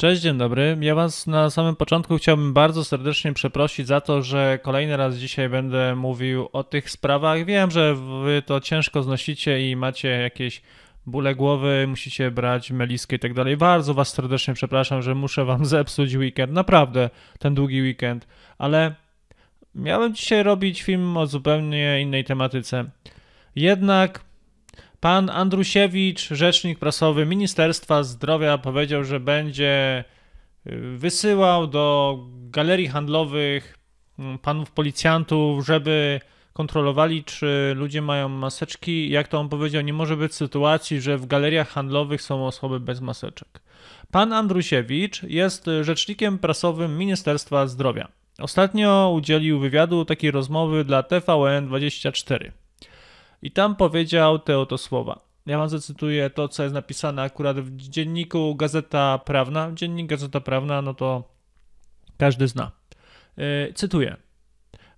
Cześć, dzień dobry. Ja Was na samym początku chciałbym bardzo serdecznie przeprosić za to, że kolejny raz dzisiaj będę mówił o tych sprawach. Wiem, że Wy to ciężko znosicie i macie jakieś bóle głowy, musicie brać meliskę i tak dalej. Bardzo Was serdecznie przepraszam, że muszę Wam zepsuć weekend, naprawdę, ten długi weekend, ale miałem dzisiaj robić film o zupełnie innej tematyce. Jednak Pan Andrusiewicz, rzecznik prasowy Ministerstwa Zdrowia, powiedział, że będzie y, wysyłał do galerii handlowych mm, panów policjantów, żeby kontrolowali, czy ludzie mają maseczki. Jak to on powiedział, nie może być sytuacji, że w galeriach handlowych są osoby bez maseczek. Pan Andrusiewicz jest rzecznikiem prasowym Ministerstwa Zdrowia. Ostatnio udzielił wywiadu takiej rozmowy dla TVN24. I tam powiedział te oto słowa. Ja wam zacytuję to, co jest napisane akurat w dzienniku Gazeta Prawna. Dziennik Gazeta Prawna, no to każdy zna. Yy, cytuję.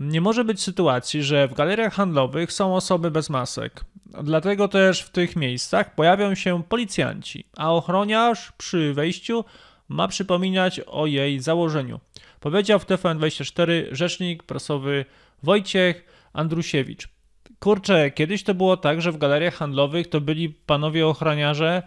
Nie może być sytuacji, że w galeriach handlowych są osoby bez masek. Dlatego też w tych miejscach pojawią się policjanci, a ochroniarz przy wejściu ma przypominać o jej założeniu. Powiedział w TVN24 rzecznik prasowy Wojciech Andrusiewicz kurczę, kiedyś to było tak, że w galeriach handlowych to byli panowie ochroniarze,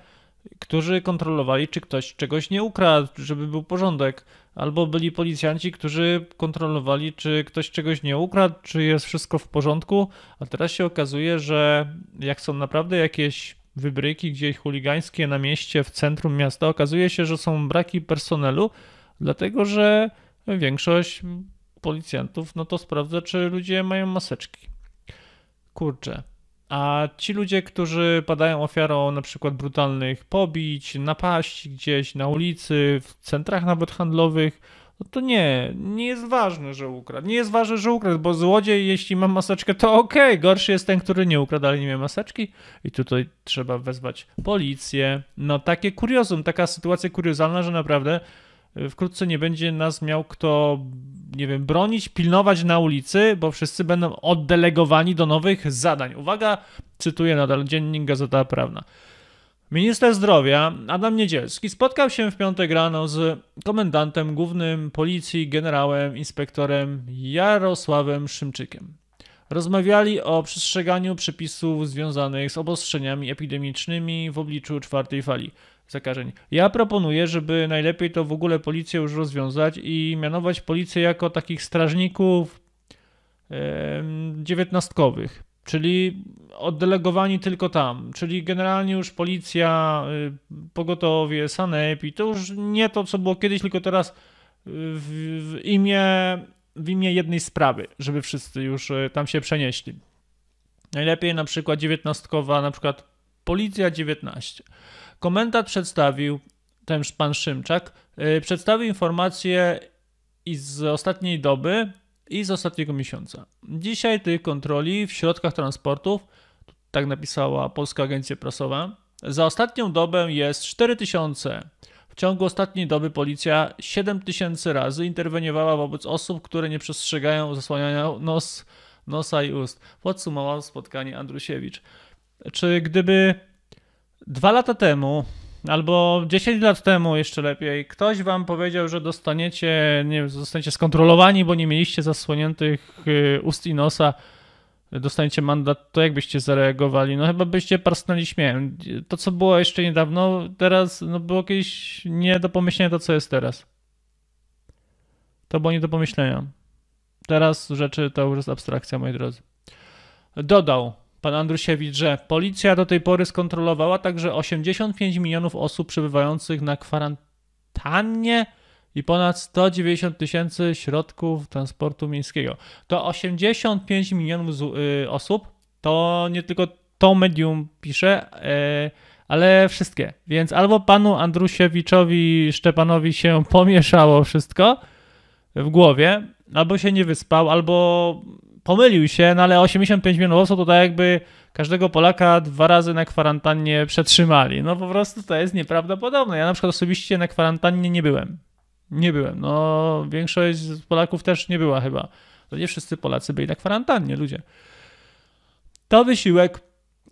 którzy kontrolowali, czy ktoś czegoś nie ukradł, żeby był porządek. Albo byli policjanci, którzy kontrolowali, czy ktoś czegoś nie ukradł, czy jest wszystko w porządku. A teraz się okazuje, że jak są naprawdę jakieś wybryki gdzieś chuligańskie na mieście, w centrum miasta, okazuje się, że są braki personelu, dlatego że większość policjantów no to sprawdza, czy ludzie mają maseczki kurczę. A ci ludzie, którzy padają ofiarą na przykład brutalnych pobić, napaści gdzieś na ulicy, w centrach nawet handlowych, no to nie, nie jest ważne, że ukradł. Nie jest ważne, że ukradł, bo złodziej, jeśli ma maseczkę, to okej, okay. gorszy jest ten, który nie ukradł, ale nie miał maseczki. I tutaj trzeba wezwać policję. No takie kuriozum, taka sytuacja kuriozalna, że naprawdę Y, wkrótce nie będzie nas miał kto, nie wiem, bronić, pilnować na ulicy, bo wszyscy będą oddelegowani do nowych zadań. Uwaga, cytuję nadal dziennik Gazeta Prawna. Minister zdrowia Adam Niedzielski spotkał się w piątek rano z komendantem głównym policji, generałem, inspektorem Jarosławem Szymczykiem. Rozmawiali o przestrzeganiu przepisów związanych z obostrzeniami epidemicznymi w obliczu czwartej fali zakażeń. Ja proponuję, żeby najlepiej to w ogóle policję już rozwiązać i mianować policję jako takich strażników dziewiętnastkowych, czyli oddelegowani tylko tam, czyli generalnie już policja, y, pogotowie, sanepi, to już nie to, co było kiedyś, tylko teraz y, w, w imię, w imię jednej sprawy, żeby wszyscy już y, tam się przenieśli. Najlepiej na przykład dziewiętnastkowa, na przykład policja 19. Komentat przedstawił, tenż pan Szymczak, y, przedstawił informacje i z ostatniej doby i z ostatniego miesiąca. Dzisiaj tych kontroli w środkach transportów, tak napisała Polska Agencja Prasowa, za ostatnią dobę jest 4000. W ciągu ostatniej doby policja 7000 razy interweniowała wobec osób, które nie przestrzegają zasłaniania nos, nosa i ust. Podsumował spotkanie Andrusiewicz. Czy gdyby Dwa lata temu, albo 10 lat temu jeszcze lepiej, ktoś wam powiedział, że dostaniecie, nie wiem, zostaniecie skontrolowani, bo nie mieliście zasłoniętych y, ust i nosa, dostaniecie mandat, to jakbyście zareagowali? No chyba byście parsnęli śmiechem. To, co było jeszcze niedawno, teraz no było jakieś nie do pomyślenia to, co jest teraz. To było nie do pomyślenia. Teraz rzeczy to już jest abstrakcja, moi drodzy. Dodał pan Andrusiewicz, że policja do tej pory skontrolowała także 85 milionów osób przebywających na kwarantannie i ponad 190 tysięcy środków transportu miejskiego. To 85 milionów y, osób to nie tylko to medium pisze, y, ale wszystkie. Więc albo panu Andrusiewiczowi Szczepanowi się pomieszało wszystko w głowie, albo się nie wyspał, albo pomylił się, no ale 85 milionów osób to tak jakby każdego Polaka dwa razy na kwarantannie przetrzymali. No po prostu to jest nieprawdopodobne. Ja na przykład osobiście na kwarantannie nie byłem. Nie byłem. No większość z Polaków też nie była chyba. To nie wszyscy Polacy byli na kwarantannie, ludzie. To wysiłek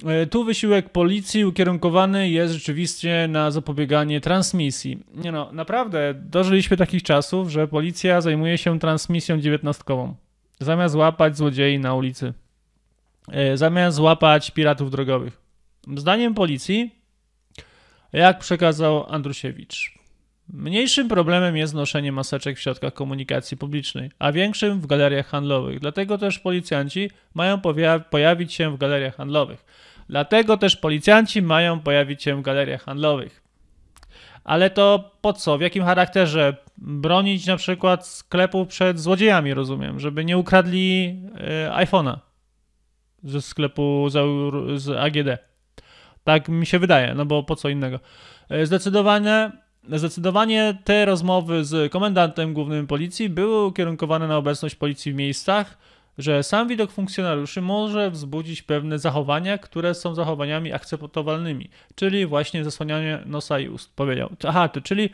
e, tu wysiłek policji ukierunkowany jest rzeczywiście na zapobieganie transmisji. Nie no, naprawdę dożyliśmy takich czasów, że policja zajmuje się transmisją dziewiętnastkową. Zamiast łapać złodziei na ulicy. E, zamiast łapać piratów drogowych. Zdaniem policji, jak przekazał Andrusiewicz, mniejszym problemem jest noszenie maseczek w środkach komunikacji publicznej, a większym w galeriach handlowych. Dlatego też policjanci mają pojawić się w galeriach handlowych. Dlatego też policjanci mają pojawić się w galeriach handlowych ale to po co? W jakim charakterze? Bronić na przykład sklepu przed złodziejami, rozumiem, żeby nie ukradli e, iPhone'a ze sklepu z AGD. Tak mi się wydaje, no bo po co innego. E, zdecydowanie, zdecydowanie te rozmowy z komendantem głównym policji były ukierunkowane na obecność policji w miejscach, że sam widok funkcjonariuszy może wzbudzić pewne zachowania, które są zachowaniami akceptowalnymi, czyli właśnie zasłanianie nosa i ust, powiedział. Aha, to czyli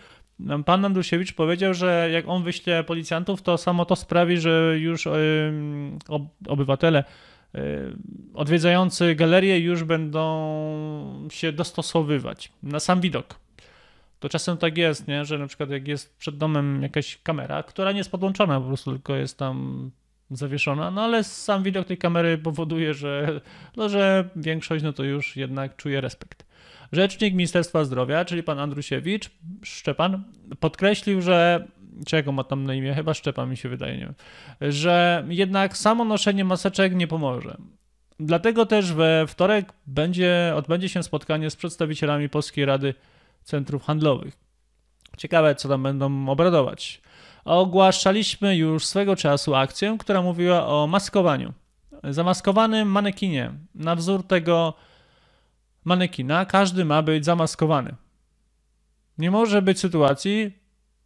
pan Andrusiewicz powiedział, że jak on wyśle policjantów, to samo to sprawi, że już obywatele odwiedzający galerię już będą się dostosowywać na sam widok. To czasem tak jest, nie? że na przykład jak jest przed domem jakaś kamera, która nie jest podłączona, po prostu tylko jest tam zawieszona, no ale sam widok tej kamery powoduje, że, no, że większość no to już jednak czuje respekt. Rzecznik Ministerstwa Zdrowia, czyli pan Andrusiewicz, Szczepan, podkreślił, że czego ma tam na imię, chyba Szczepan mi się wydaje, nie wiem, że jednak samo noszenie maseczek nie pomoże. Dlatego też we wtorek będzie, odbędzie się spotkanie z przedstawicielami Polskiej Rady Centrów Handlowych. Ciekawe, co tam będą obradować ogłaszaliśmy już swego czasu akcję, która mówiła o maskowaniu. Zamaskowanym manekinie. Na wzór tego manekina każdy ma być zamaskowany. Nie może być sytuacji,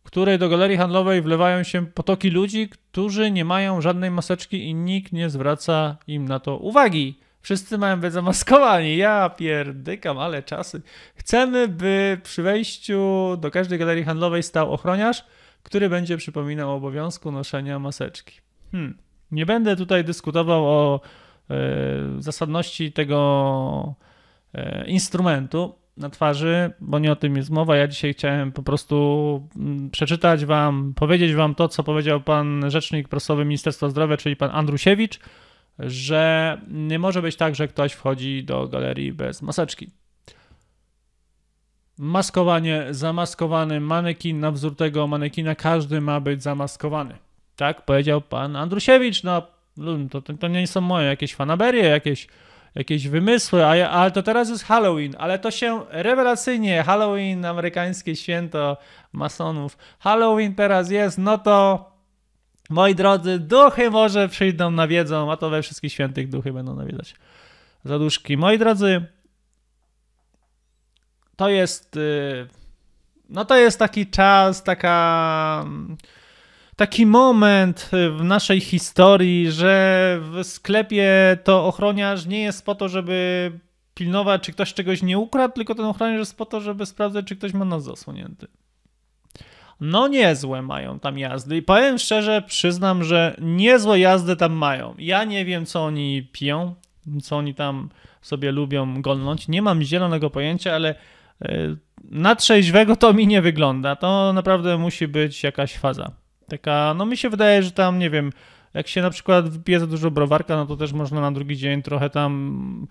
w której do galerii handlowej wlewają się potoki ludzi, którzy nie mają żadnej maseczki i nikt nie zwraca im na to uwagi. Wszyscy mają być zamaskowani. Ja pierdykam, ale czasy. Chcemy, by przy wejściu do każdej galerii handlowej stał ochroniarz, który będzie przypominał o obowiązku noszenia maseczki. Hmm. Nie będę tutaj dyskutował o y, zasadności tego y, instrumentu na twarzy, bo nie o tym jest mowa. Ja dzisiaj chciałem po prostu mm, przeczytać Wam, powiedzieć Wam to, co powiedział Pan Rzecznik Prasowy Ministerstwa Zdrowia, czyli Pan Andrusiewicz, że nie może być tak, że ktoś wchodzi do galerii bez maseczki maskowanie, zamaskowany manekin, na wzór tego manekina każdy ma być zamaskowany. Tak powiedział pan Andrusiewicz, no to, to nie są moje jakieś fanaberie, jakieś, jakieś wymysły, ale to teraz jest Halloween, ale to się rewelacyjnie, Halloween, amerykańskie święto masonów, Halloween teraz jest, no to moi drodzy, duchy może przyjdą, nawiedzą, a to we wszystkich świętych duchy będą nawiedzać. Zaduszki. Moi drodzy, to jest. Y, no to jest taki czas, taka. Taki moment w naszej historii, że w sklepie to ochroniarz nie jest po to, żeby pilnować, czy ktoś czegoś nie ukradł, tylko ten ochroniarz jest po to, żeby sprawdzać, czy ktoś ma nos zasłonięty. No niezłe mają tam jazdy i powiem szczerze, przyznam, że niezłe jazdy tam mają. Ja nie wiem, co oni piją, co oni tam sobie lubią golnąć. Nie mam zielonego pojęcia, ale E, na trzeźwego to mi nie wygląda. To naprawdę musi być jakaś faza. Taka, no mi się wydaje, że tam, nie wiem, jak się na przykład wypije za dużo browarka, no to też można na drugi dzień trochę tam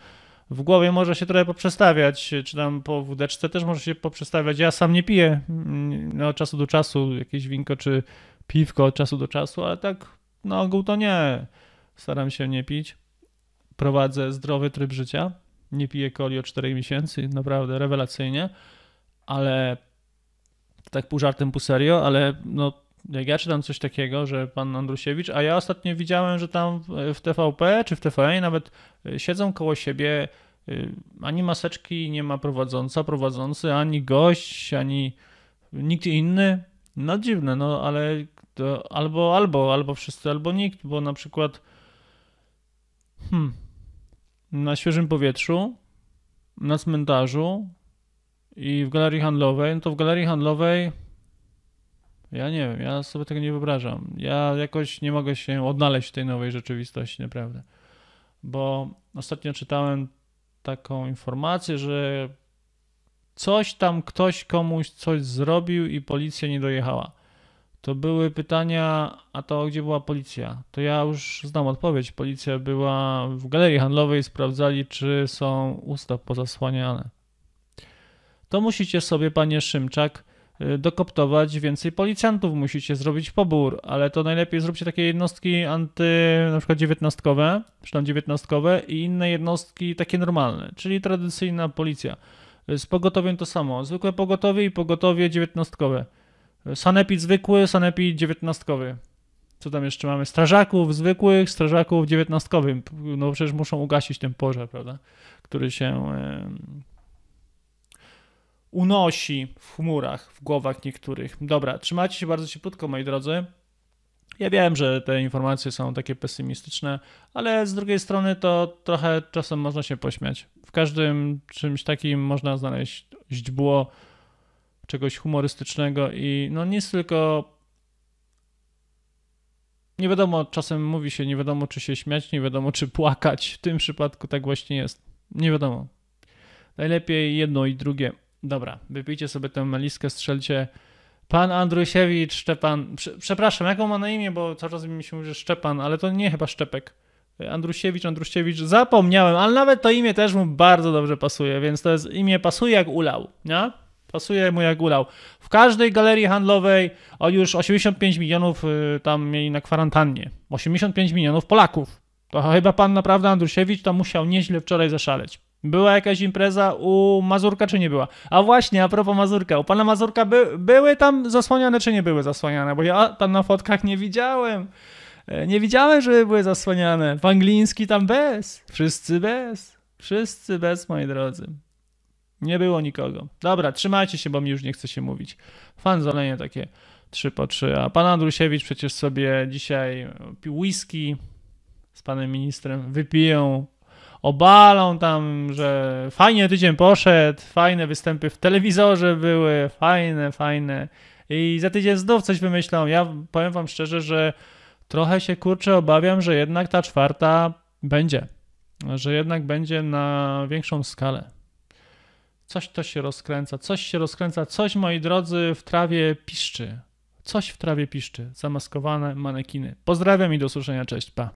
w głowie może się trochę poprzestawiać, czy tam po wódeczce też może się poprzestawiać. Ja sam nie piję mm, no, od czasu do czasu jakieś winko czy piwko od czasu do czasu, ale tak na ogół to nie. Staram się nie pić. Prowadzę zdrowy tryb życia nie piję coli od 4 miesięcy, naprawdę rewelacyjnie, ale tak pół żartem, pół serio, ale no jak ja czytam coś takiego, że pan Andrusiewicz, a ja ostatnio widziałem, że tam w TVP czy w TVN nawet y, siedzą koło siebie y, ani maseczki nie ma prowadząca, prowadzący, ani gość, ani nikt inny. No dziwne, no ale to albo, albo, albo wszyscy, albo nikt, bo na przykład hmm, na świeżym powietrzu, na cmentarzu i w galerii handlowej, no to w galerii handlowej ja nie wiem, ja sobie tego nie wyobrażam. Ja jakoś nie mogę się odnaleźć w tej nowej rzeczywistości, naprawdę. Bo ostatnio czytałem taką informację, że coś tam ktoś komuś coś zrobił i policja nie dojechała. To były pytania, a to gdzie była policja? To ja już znam odpowiedź. Policja była w galerii handlowej, sprawdzali, czy są usta pozasłaniane. To musicie sobie, panie Szymczak, y, dokoptować więcej policjantów, musicie zrobić pobór, ale to najlepiej zróbcie takie jednostki anty, na przykład dziewiętnastkowe, przynajmniej dziewiętnastkowe i inne jednostki takie normalne, czyli tradycyjna policja. Y, z pogotowiem to samo, zwykłe pogotowie i pogotowie dziewiętnastkowe. Sanepid zwykły, sanepid dziewiętnastkowy. Co tam jeszcze mamy? Strażaków zwykłych, strażaków dziewiętnastkowym. No przecież muszą ugasić ten pożar, prawda? Który się unosi w chmurach, w głowach niektórych. Dobra, trzymajcie się bardzo cieplutko, moi drodzy. Ja wiem, że te informacje są takie pesymistyczne, ale z drugiej strony to trochę czasem można się pośmiać. W każdym czymś takim można znaleźć źdźbło czegoś humorystycznego i no nic tylko nie wiadomo, czasem mówi się, nie wiadomo czy się śmiać, nie wiadomo czy płakać. W tym przypadku tak właśnie jest. Nie wiadomo. Najlepiej jedno i drugie. Dobra, wypijcie sobie tę meliskę, strzelcie. Pan Andrusiewicz, Szczepan. Przepraszam, jaką ma na imię, bo coraz mi się mówi, że Szczepan, ale to nie chyba Szczepek. Andrusiewicz, Andrusiewicz, zapomniałem, ale nawet to imię też mu bardzo dobrze pasuje, więc to jest imię pasuje jak ulał, nie? pasuje mu jak gulał. W każdej galerii handlowej o już 85 milionów y, tam mieli na kwarantannie. 85 milionów Polaków. To chyba pan naprawdę Andrusiewicz tam musiał nieźle wczoraj zaszaleć. Była jakaś impreza u Mazurka, czy nie była? A właśnie, a propos Mazurka, u pana Mazurka by, były tam zasłaniane, czy nie były zasłaniane? Bo ja tam na fotkach nie widziałem. E, nie widziałem, żeby były zasłaniane. W angliński tam bez. Wszyscy bez. Wszyscy bez, moi drodzy. Nie było nikogo. Dobra, trzymajcie się, bo mi już nie chce się mówić. Fanzolenie takie 3 po 3. A pan Andrusiewicz przecież sobie dzisiaj pił whisky z panem ministrem, wypiją, obalą tam, że fajnie tydzień poszedł, fajne występy w telewizorze były, fajne, fajne. I za tydzień znów coś wymyślą. Ja powiem wam szczerze, że trochę się kurczę obawiam, że jednak ta czwarta będzie. Że jednak będzie na większą skalę. Coś to się rozkręca, coś się rozkręca, coś moi drodzy w trawie piszczy. Coś w trawie piszczy. Zamaskowane manekiny. Pozdrawiam i do usłyszenia. Cześć, pa.